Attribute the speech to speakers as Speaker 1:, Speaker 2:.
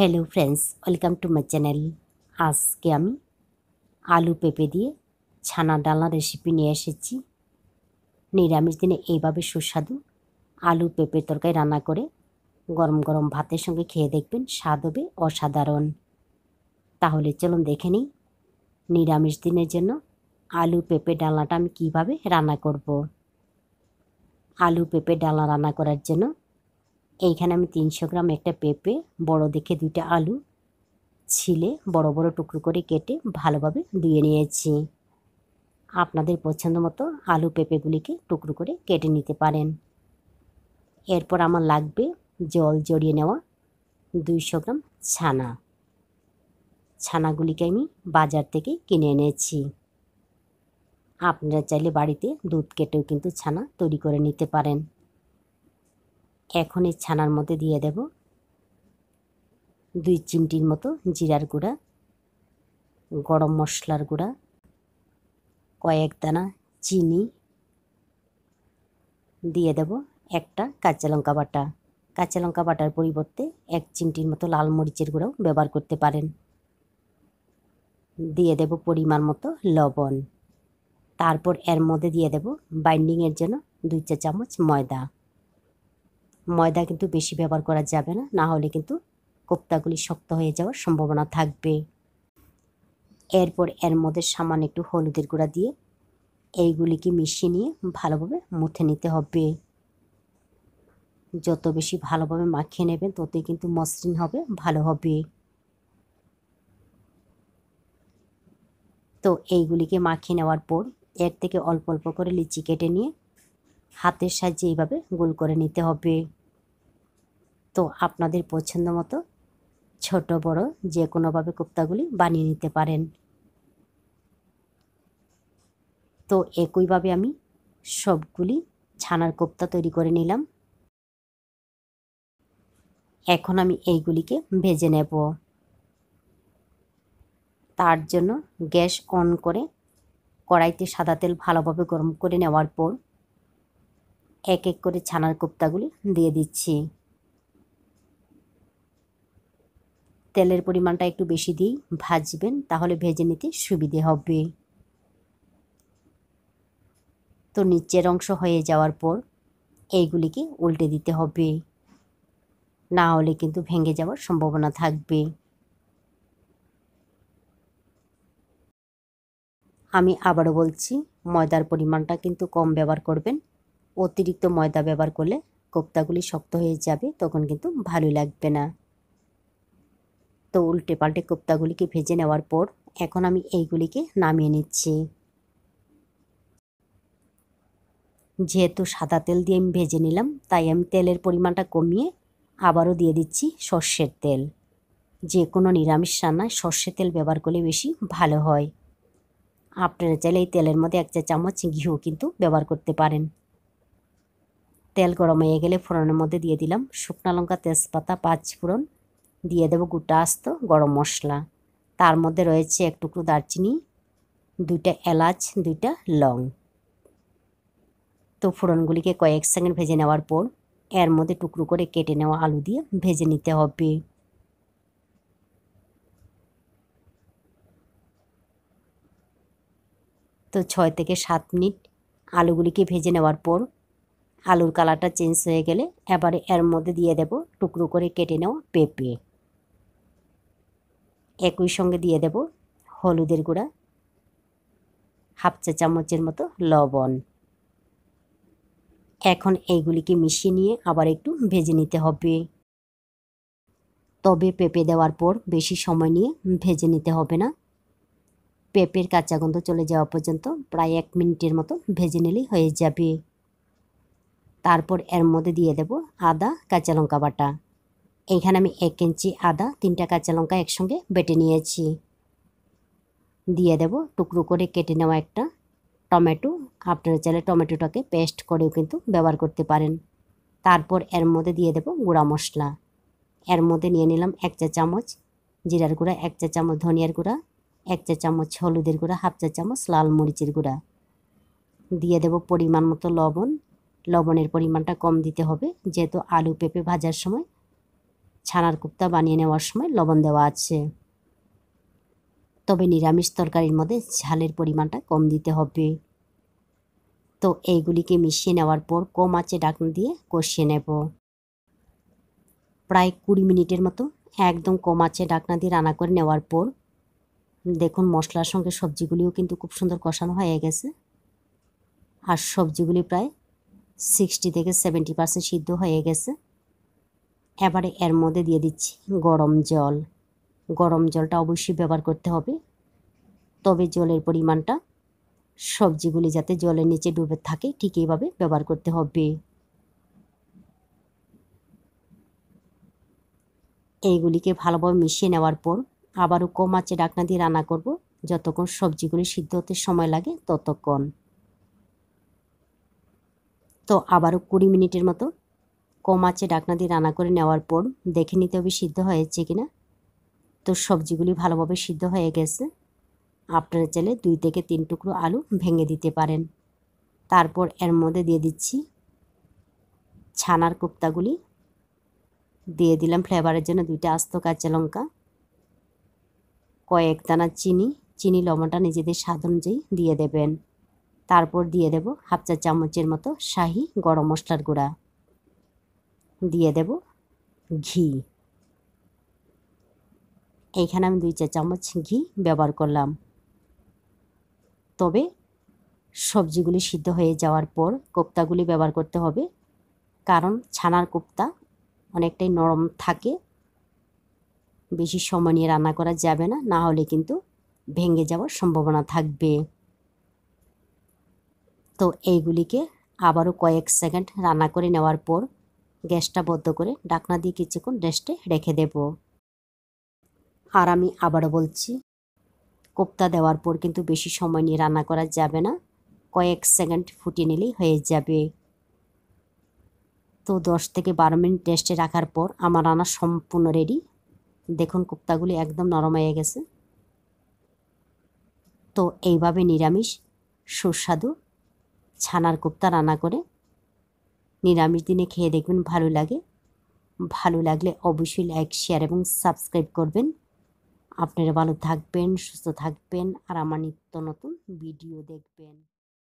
Speaker 1: hello friends welcome to my channel আজকে আমি আলু পেঁপে দিয়ে ছানা ডালনা রেসিপি নিয়ে এসেছি নিরামিষ দিনে এইভাবে সুস্বাদু আলু পেঁপে তরকারি রান্না করে গরম গরম ভাতের সঙ্গে খেয়ে দেখবেন স্বাদ হবে অসাধারণ তাহলে চলুন দেখে নিই নিরামিষ দিনের জন্য আলু পেঁপে ডালনাটা আমি কিভাবে রান্না করব আলু পেঁপে ডালনা রান্না করার জন্য এইখানে আমি তিনশো গ্রাম একটা পেঁপে বড় দেখে দুইটা আলু ছিলে বড় বড় টুকরো করে কেটে ভালোভাবে ধুয়ে নিয়েছি আপনাদের পছন্দ মতো আলু পেঁপেগুলিকে টুকরো করে কেটে নিতে পারেন এরপর আমার লাগবে জল জড়িয়ে নেওয়া দুইশো গ্রাম ছানা ছানাগুলিকে আমি বাজার থেকে কিনে এনেছি আপনারা চাইলে বাড়িতে দুধ কেটেও কিন্তু ছানা তৈরি করে নিতে পারেন এখন এই ছানার মধ্যে দিয়ে দেব দুই চিমটির মতো জিরার গুঁড়া গরম মশলার গুঁড়া কয়েক দানা চিনি দিয়ে দেব একটা কাঁচা লঙ্কা বাটা কাঁচা লঙ্কা বাটার পরিবর্তে এক চিমটির মতো লাল মরিচের গুঁড়াও ব্যবহার করতে পারেন দিয়ে দেব পরিমাণ মতো লবণ তারপর এর মধ্যে দিয়ে দেব বাইন্ডিংয়ের জন্য দুই চা চামচ ময়দা ময়দা কিন্তু বেশি ব্যবহার করা যাবে না না হলে কিন্তু কোপ্তাগুলি শক্ত হয়ে যাওয়ার সম্ভাবনা থাকবে এরপর এর মধ্যে সামান্য একটু হলুদের গুঁড়া দিয়ে এইগুলিকে মিশিয়ে নিয়ে ভালোভাবে মুথে নিতে হবে যত বেশি ভালোভাবে মাখিয়ে নেবেন ততই কিন্তু মসৃণ হবে ভালো হবে তো এইগুলিকে মাখিয়ে নেওয়ার পর এর থেকে অল্প অল্প করে লিচি কেটে নিয়ে হাতের সাহায্যে এইভাবে গোল করে নিতে হবে তো আপনাদের পছন্দ মতো ছোট বড় যে কোনোভাবে কোপ্তাগুলি বানিয়ে নিতে পারেন তো একইভাবে আমি সবগুলি ছানার কোপ্তা তৈরি করে নিলাম এখন আমি এইগুলিকে ভেজে নেব তার জন্য গ্যাস অন করে কড়াইতে সাদা তেল ভালোভাবে গরম করে নেওয়ার পর এক এক করে ছানার কোপ্তাগুলি দিয়ে দিচ্ছি তেলের পরিমাণটা একটু বেশি দিই ভাজবেন তাহলে ভেজে নিতে সুবিধে হবে তো নিচের অংশ হয়ে যাওয়ার পর এইগুলিকে উল্টে দিতে হবে না হলে কিন্তু ভেঙে যাওয়ার সম্ভাবনা থাকবে আমি আবারও বলছি ময়দার পরিমাণটা কিন্তু কম ব্যবহার করবেন অতিরিক্ত ময়দা ব্যবহার করলে কোপ্তাগুলি শক্ত হয়ে যাবে তখন কিন্তু ভালো লাগবে না তো উল্টে পাল্টে কোপ্তাগুলিকে ভেজে নেওয়ার পর এখন আমি এইগুলিকে নামিয়ে নিচ্ছি যেহেতু সাদা তেল দিয়ে আমি ভেজে নিলাম তাই আমি তেলের পরিমাণটা কমিয়ে আবারও দিয়ে দিচ্ছি সর্ষের তেল যে কোনো নিরামিষ রান্নায় সর্ষের তেল ব্যবহার করলে বেশি ভালো হয় আপনারা চাইলে এই তেলের মধ্যে এক চা চামচ ঘিও কিন্তু ব্যবহার করতে পারেন তেল গরম হয়ে গেলে ফোড়নের মধ্যে দিয়ে দিলাম শুকনা লঙ্কা তেজপাতা পাঁচ ফোড়ন দিয়ে দেবো গোটা আস্ত গরম মশলা তার মধ্যে রয়েছে এক টুকরো দারচিনি দুইটা এলাচ দুইটা লং তো ফোড়নগুলিকে কয়েক সেকেন্ড ভেজে নেওয়ার পর এর মধ্যে টুকরো করে কেটে নেওয়া আলু দিয়ে ভেজে নিতে হবে তো ছয় থেকে সাত মিনিট আলুগুলিকে ভেজে নেওয়ার পর আলুর কালারটা চেঞ্জ হয়ে গেলে এবারে এর মধ্যে দিয়ে দেব টুকরো করে কেটে নেওয়া পেঁপে একই সঙ্গে দিয়ে দেব হলুদের গুঁড়া হাফ চা চামচের মতো লবণ এখন এইগুলিকে মিশিয়ে নিয়ে আবার একটু ভেজে নিতে হবে তবে পেঁপে দেওয়ার পর বেশি সময় নিয়ে ভেজে নিতে হবে না পেঁপের কাঁচা গন্ধ চলে যাওয়া পর্যন্ত প্রায় এক মিনিটের মতো ভেজে নিলেই হয়ে যাবে তারপর এর মধ্যে দিয়ে দেব আদা কাঁচা লঙ্কা বাটা এইখানে আমি এক ইঞ্চি আদা তিনটা কাঁচা লঙ্কা একসঙ্গে বেটে নিয়েছি দিয়ে দেব টুকরো করে কেটে নেওয়া একটা টমেটো আপনারা চাইলে টমেটোটাকে পেস্ট করেও কিন্তু ব্যবহার করতে পারেন তারপর এর মধ্যে দিয়ে দেব গুঁড়া মশলা এর মধ্যে নিয়ে নিলাম এক চা চামচ জিরার গুঁড়া এক চা চামচ ধনিয়ার গুঁড়া এক চা চামচ হলুদের গুঁড়া হাফ চা চামচ লাল মরিচের গুঁড়া দিয়ে দেব পরিমাণ মতো লবণ লবণের পরিমাণটা কম দিতে হবে যেহেতু আলু পেঁপে ভাজার সময় ছানার কুপ্তা বানিয়ে নেওয়ার সময় লবণ দেওয়া আছে তবে নিরামিষ তরকারির মধ্যে ঝালের পরিমাণটা কম দিতে হবে তো এইগুলিকে মিশিয়ে নেওয়ার পর কম আঁচে ডাকনা দিয়ে কষিয়ে নেব প্রায় কুড়ি মিনিটের মতো একদম কম আঁচে ডাকনা দিয়ে রান্না করে নেওয়ার পর দেখুন মশলার সঙ্গে সবজিগুলিও কিন্তু খুব সুন্দর কষানো হয়ে গেছে আর সবজিগুলি প্রায় সিক্সটি থেকে সেভেন্টি পার্সেন্ট সিদ্ধ হয়ে গেছে এবারে এর মধ্যে দিয়ে দিচ্ছি গরম জল গরম জলটা অবশ্যই ব্যবহার করতে হবে তবে জলের পরিমাণটা সবজিগুলি যাতে জলের নিচে ডুবে থাকে ঠিক এইভাবে ব্যবহার করতে হবে এইগুলিকে ভালোভাবে মিশিয়ে নেওয়ার পর আবারও কম আছে ডাকনা দিয়ে রান্না করব যতক্ষণ সবজিগুলি সিদ্ধ হতে সময় লাগে ততক্ষণ তো আবারও কুড়ি মিনিটের মতো কম আছে ডাকনা দিয়ে রান্না করে নেওয়ার পর দেখে নিতে হবে সিদ্ধ হয়েছে কি না তো সবজিগুলি ভালোভাবে সিদ্ধ হয়ে গেছে আপনারা চাইলে দুই থেকে তিন টুকরো আলু ভেঙে দিতে পারেন তারপর এর মধ্যে দিয়ে দিচ্ছি ছানার কুপ্তাগুলি দিয়ে দিলাম ফ্লেভারের জন্য দুইটা আস্ত কাঁচা লঙ্কা কয়েক দানা চিনি চিনি লবণটা নিজেদের স্বাদ অনুযায়ী দিয়ে দেবেন তারপর দিয়ে দেব হাফ চা চামচের মতো শাহি গরম মশলার গুঁড়া দিয়ে দেব ঘি এইখানে আমি দুই চার চামচ ঘি ব্যবহার করলাম তবে সবজিগুলি সিদ্ধ হয়ে যাওয়ার পর কোপ্তাগুলি ব্যবহার করতে হবে কারণ ছানার কোপ্তা অনেকটাই নরম থাকে বেশি সময় নিয়ে রান্না করা যাবে না না হলে কিন্তু ভেঙে যাওয়ার সম্ভাবনা থাকবে তো এইগুলিকে আবারও কয়েক সেকেন্ড রান্না করে নেওয়ার পর গ্যাসটা বদ্ধ করে ডাকনা দিয়ে কিছুক্ষণ রেস্টে রেখে দেব আর আমি আবারও বলছি কোপ্তা দেওয়ার পর কিন্তু বেশি সময় নিয়ে রান্না করা যাবে না কয়েক সেকেন্ড ফুটিয়ে নিলেই হয়ে যাবে তো দশ থেকে বারো মিনিট রেস্টে রাখার পর আমার রান্না সম্পূর্ণ রেডি দেখুন কোপ্তাগুলি একদম নরম হয়ে গেছে তো এইভাবে নিরামিষ সুস্বাদু ছানার কোপ্তা রান্না করে নিরামিষ দিনে খেয়ে দেখবেন ভালো লাগে ভালো লাগলে অবশ্যই লাইক শেয়ার এবং সাবস্ক্রাইব করবেন আপনারা ভালো থাকবেন সুস্থ থাকবেন আর আমার নিত্য নতুন ভিডিও দেখবেন